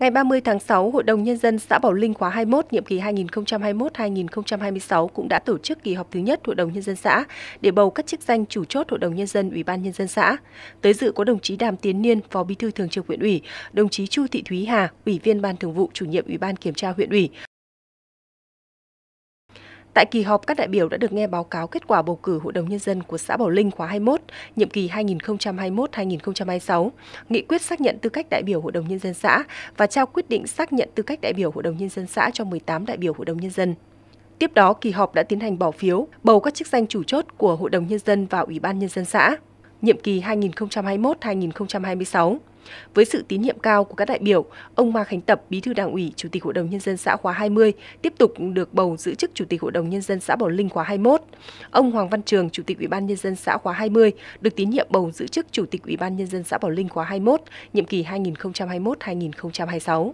Ngày 30 tháng 6, Hội đồng Nhân dân xã Bảo Linh khóa 21, nhiệm kỳ 2021-2026 cũng đã tổ chức kỳ họp thứ nhất Hội đồng Nhân dân xã để bầu các chức danh chủ chốt Hội đồng Nhân dân, Ủy ban Nhân dân xã. Tới dự có đồng chí Đàm Tiến Niên, Phó Bí thư Thường trực huyện ủy, đồng chí Chu Thị Thúy Hà, Ủy viên Ban Thường vụ, Chủ nhiệm Ủy ban Kiểm tra huyện ủy, Tại kỳ họp, các đại biểu đã được nghe báo cáo kết quả bầu cử Hội đồng Nhân dân của xã Bảo Linh khóa 21, nhiệm kỳ 2021-2026, nghị quyết xác nhận tư cách đại biểu Hội đồng Nhân dân xã và trao quyết định xác nhận tư cách đại biểu Hội đồng Nhân dân xã cho 18 đại biểu Hội đồng Nhân dân. Tiếp đó, kỳ họp đã tiến hành bỏ phiếu, bầu các chức danh chủ chốt của Hội đồng Nhân dân và Ủy ban Nhân dân xã, nhiệm kỳ 2021-2026. Với sự tín nhiệm cao của các đại biểu, ông Ma Khánh Tập, Bí thư Đảng ủy, Chủ tịch Hội đồng nhân dân xã khóa 20 tiếp tục được bầu giữ chức Chủ tịch Hội đồng nhân dân xã Bảo Linh khóa 21. Ông Hoàng Văn Trường, Chủ tịch Ủy ban nhân dân xã khóa 20 được tín nhiệm bầu giữ chức Chủ tịch Ủy ban nhân dân xã Bảo Linh khóa 21, nhiệm kỳ 2021-2026.